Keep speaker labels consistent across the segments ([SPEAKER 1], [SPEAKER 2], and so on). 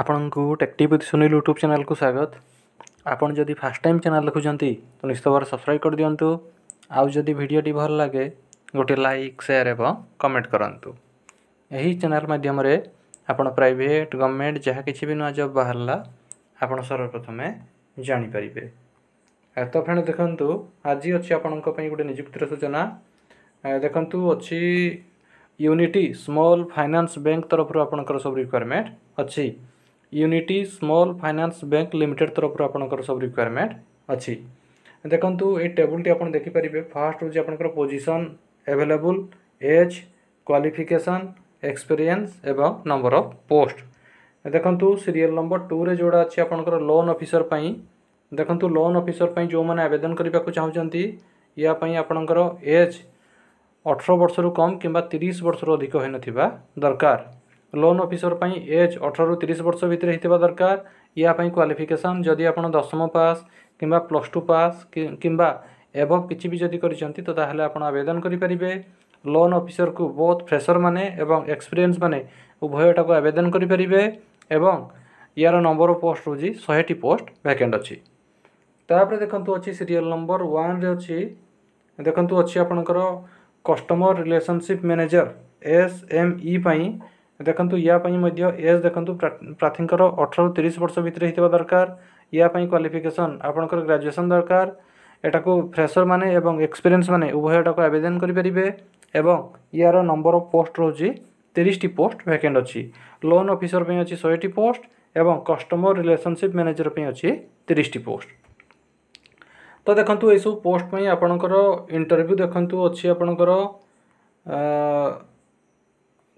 [SPEAKER 1] ଆପଣଙ୍କୁ ଟେକ୍ଟିଭ୍ with Sunil YouTube ଚ୍ୟାନେଲ୍କୁ ସ୍ୱାଗତ ଆପଣ ଯଦି ଫାର୍ଷ୍ଟ ଟାଇମ୍ ଚ୍ୟାନେଲ୍ ଦେଖୁଛନ୍ତି ତ ନିଶ୍ଚିତ ଭାବରେ ସବସ୍କ୍ରାଇବ୍ କରିଦିଅନ୍ତୁ ଆଉ ଯଦି ଭିଡ଼ିଓଟି ଭଲ ଲାଗେ ଗୋଟିଏ ଲାଇକ୍ ସେୟାର୍ ଏବଂ କମେଣ୍ଟ କରନ୍ତୁ ଏହି ଚ୍ୟାନେଲ୍ ମାଧ୍ୟମରେ ଆପଣ ପ୍ରାଇଭେଟ୍ ଗଭର୍ଣ୍ଣମେଣ୍ଟ ଯାହା କିଛି ବି ନୂଆ ଜବ୍ ବାହାରିଲା ଆପଣ ସର୍ବପ୍ରଥମେ ଜାଣିପାରିବେ ତ ଫ୍ରେଣ୍ଡ ଦେଖନ୍ତୁ ଆଜି ଅଛି ଆପଣଙ୍କ ପାଇଁ ଗୋଟେ ନିଯୁକ୍ତିର ସୂଚନା ଦେଖନ୍ତୁ ଅଛି ୟୁନିଟି ସ୍ମଲ୍ ଫାଇନାନ୍ସ ବ୍ୟାଙ୍କ ତରଫରୁ ଆପଣଙ୍କର ସବୁ ରିକ୍ୱାରମେଣ୍ଟ ଅଛି unity small finance bank limited ତରଫରୁ ଆପଣଙ୍କର ସବୁ ରିକ୍ୱାରମେଣ୍ଟ ଅଛି ଦେଖନ୍ତୁ ଏଇ ଟେବୁଲଟି ଆପଣ ଦେଖିପାରିବେ ଫାର୍ଷ୍ଟ ହେଉଛି ଆପଣଙ୍କର position available age qualification experience ଏବଂ ନମ୍ବର ଅଫ୍ ପୋଷ୍ଟ ଦେଖନ୍ତୁ ସିରିଏଲ୍ ନମ୍ବର ଟୁରେ ଯେଉଁଟା ଅଛି ଆପଣଙ୍କର ଲୋନ୍ ଅଫିସର ପାଇଁ ଦେଖନ୍ତୁ ଲୋନ୍ ଅଫିସର ପାଇଁ ଯେଉଁମାନେ ଆବେଦନ କରିବାକୁ ଚାହୁଁଛନ୍ତି ଏହା ପାଇଁ ଆପଣଙ୍କର ଏଜ୍ ଅଠର ବର୍ଷରୁ କମ୍ କିମ୍ବା ତିରିଶ ବର୍ଷରୁ ଅଧିକ ହୋଇନଥିବା ଦରକାର ଲୋନ୍ ଅଫିସର ପାଇଁ ଏଜ୍ ଅଠରରୁ ତିରିଶ ବର୍ଷ ଭିତରେ ହେଇଥିବା ଦରକାର ୟା ପାଇଁ କ୍ୱାଲିଫିକେସନ୍ ଯଦି ଆପଣ ଦଶମ ପାସ୍ କିମ୍ବା ପ୍ଲସ୍ ଟୁ ପାସ୍ କିମ୍ବା ଏବଂ କିଛି ବି ଯଦି କରିଛନ୍ତି ତ ତାହେଲେ ଆପଣ ଆବେଦନ କରିପାରିବେ ଲୋନ୍ ଅଫିସରକୁ ବହୁତ ଫ୍ରେସରମାନେ ଏବଂ ଏକ୍ସପିରିଏନ୍ସ ମାନେ ଉଭୟଟାକୁ ଆବେଦନ କରିପାରିବେ ଏବଂ ୟାର ନମ୍ବର ପୋଷ୍ଟ ହେଉଛି ଶହେଟି ପୋଷ୍ଟ ଭ୍ୟାକେଣ୍ଟ ଅଛି ତାପରେ ଦେଖନ୍ତୁ ଅଛି ସିରିଏଲ୍ ନମ୍ବର ୱାନ୍ରେ ଅଛି ଦେଖନ୍ତୁ ଅଛି ଆପଣଙ୍କର customer relationship manager S M E ପାଇଁ ଦେଖନ୍ତୁ ୟା ପାଇଁ ମଧ୍ୟ ଏଜ୍ ଦେଖନ୍ତୁ ପ୍ରାର୍ଥୀଙ୍କର ଅଠରରୁ ତିରିଶ ବର୍ଷ ଭିତରେ ହେଇଥିବା ଦରକାର ୟା ପାଇଁ କ୍ୱାଲିଫିକେସନ୍ ଆପଣଙ୍କର ଗ୍ରାଜୁଏସନ୍ ଦରକାର ଏଟାକୁ ଫ୍ରେସର୍ମାନେ ଏବଂ ଏକ୍ସପିରିଏନ୍ସ ମାନେ ଉଭୟ ଏଟାକୁ ଆବେଦନ କରିପାରିବେ ଏବଂ ୟାର ନମ୍ବର ଅଫ୍ ପୋଷ୍ଟ ରହୁଛି ତିରିଶଟି ପୋଷ୍ଟ ଭ୍ୟାକେଣ୍ଟ ଅଛି ଲୋନ୍ ଅଫିସର ପାଇଁ ଅଛି ଶହେଟି ପୋଷ୍ଟ ଏବଂ କଷ୍ଟମର ରିଲେସନସିପ୍ ମ୍ୟାନେଜର ପାଇଁ ଅଛି ତିରିଶଟି ପୋଷ୍ଟ ତ ଦେଖନ୍ତୁ ଏହିସବୁ ପୋଷ୍ଟ ପାଇଁ ଆପଣଙ୍କର ଇଣ୍ଟରଭ୍ୟୁ ଦେଖନ୍ତୁ ଅଛି ଆପଣଙ୍କର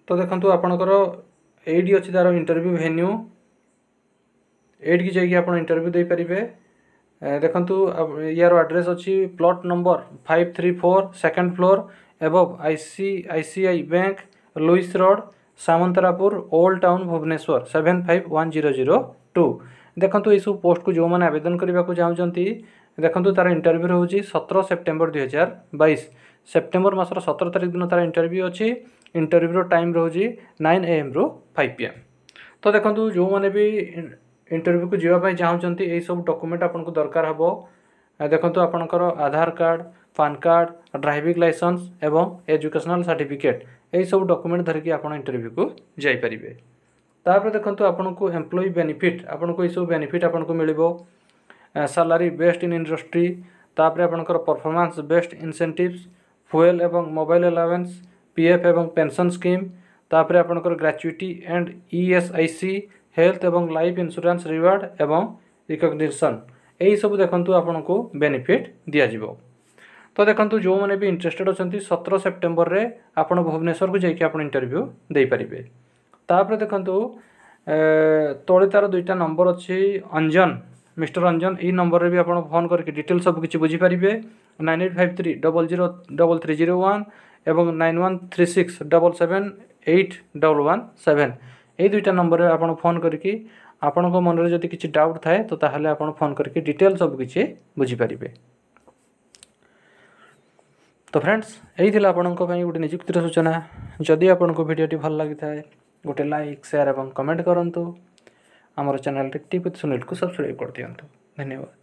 [SPEAKER 1] ତ ଦେଖନ୍ତୁ ଆପଣଙ୍କର ଏଇଠି ଅଛି ତା'ର ଇଣ୍ଟରଭ୍ୟୁ ଭେନ୍ୟୁ ଏଇଠିକି ଯାଇକି ଆପଣ ଇଣ୍ଟରଭ୍ୟୁ ଦେଇପାରିବେ ଦେଖନ୍ତୁ ୟାର ଆଡ୍ରେସ୍ ଅଛି plot number five three four second floor above I C I C I bank Lewis road Samantarapur old town Bhubaneswar seven five one zero zero two ଦେଖନ୍ତୁ ଏଇସବୁ ପୋଷ୍ଟକୁ ଯେଉଁମାନେ ଆବେଦନ କରିବାକୁ ଚାହୁଁଛନ୍ତି ଦେଖନ୍ତୁ ତା'ର ଇଣ୍ଟରଭ୍ୟୁ ହେଉଛି ସତର ସେପ୍ଟେମ୍ବର ଦୁଇହଜାର ବାଇଶ ସେପ୍ଟେମ୍ବର ମାସର ସତର ତାରିଖ ଦିନ ତା'ର ଇଣ୍ଟରଭ୍ୟୁ ଅଛି ଇଣ୍ଟରଭ୍ୟୁର ଟାଇମ୍ ରହୁଛି ନାଇନ୍ ଏଏମ୍ରୁ ଫାଇଭ୍ ପି ଏମ୍ ତ ଦେଖନ୍ତୁ ଯେଉଁମାନେ ବି ଇଣ୍ଟରଭ୍ୟୁକୁ ଯିବା ପାଇଁ ଚାହୁଁଛନ୍ତି ଏହିସବୁ ଡକୁମେଣ୍ଟ ଆପଣଙ୍କୁ ଦରକାର ହେବ ଦେଖନ୍ତୁ ଆପଣଙ୍କର Aadhaar card PAN card driving licence ଏବଂ ଏଜୁକେସନାଲ୍ ସାର୍ଟିଫିକେଟ୍ ଏହିସବୁ ଡକୁମେଣ୍ଟ ଧରିକି ଆପଣ ଇଣ୍ଟରଭ୍ୟୁକୁ ଯାଇପାରିବେ ତାପରେ ଦେଖନ୍ତୁ ଆପଣଙ୍କୁ ଏମ୍ପ୍ଲୟି ବେନିଫିଟ୍ ଆପଣଙ୍କୁ ଏହିସବୁ ବେନିଫିଟ୍ ଆପଣଙ୍କୁ ମିଳିବ ସାଲାରୀ ବେଷ୍ଟ ଇନ୍ ଇଣ୍ଡଷ୍ଟ୍ରି ତାପରେ ଆପଣଙ୍କର ପରଫର୍ମାନ୍ସ ବେଷ୍ଟ ଇନସେଣ୍ଟିଭ୍ସ ଫୁଏଲ୍ ଏବଂ ମୋବାଇଲ୍ ଆଲାୱେନ୍ସ পিএফ এবং পেনশন স্কিম তাপরে আপনার গ্রাচুইটি এন্ড ইএসআইসি হেলথ এবং লাইফ ইন্সুরান্স রিওয়ার্ড এবং রিকগনিশন এইসবু দেখুন আপনার বেনিফিট দিয়াযিব তো দেখুন যে বি ইন্টরেস্টেড অনেক সতের সেপ্টেম্বরের আপনার ভুবনেশ্বর যাই আপনার ইন্টরভিউ দিয়ে তাপরে দেখুন তলে তার দুইটা নম্বর অঞ্জন মিস্টর অঞ্জন এই নম্বরের বি আপনার ফোন করি ডিটেল সব কিছু বুঝিপারে nine eight five three double zero double three zero one এবং nine one three six double seven eight double one seven এই দুইটা নম্বরে ଆପଣ ଫୋନ୍ କରିକି ଆପଣଙ୍କ ମନରେ ଯଦି କିଛି ଡାଉଟ୍ ଥାଏ ତ ତାହେଲେ ଆପଣ ଫୋନ୍ କରିକି ଡିଟେଲ୍ ସବୁ କିଛି ବୁଝିପାରିବେ ତ ଫ୍ରେଣ୍ଡସ୍ ଏଇ ଥିଲା ଆପଣଙ୍କ ପାଇଁ ଗୋଟେ ନିଯୁକ୍ତିର ସୂଚନା ଯଦି ଆପଣଙ୍କୁ ଭିଡ଼ିଓଟି ଭଲ ଲାଗିଥାଏ ଗୋଟେ ଲାଇକ୍ ସେୟାର୍ ଏବଂ କମେଣ୍ଟ କରନ୍ତୁ ଆମର ଚ୍ୟାନେଲ୍ ଟିକ୍ ଟିପ୍ ସୁନିଲକୁ ସବସ୍କ୍ରାଇବ୍ କରିଦିଅନ୍ତୁ ଧନ୍ୟବାଦ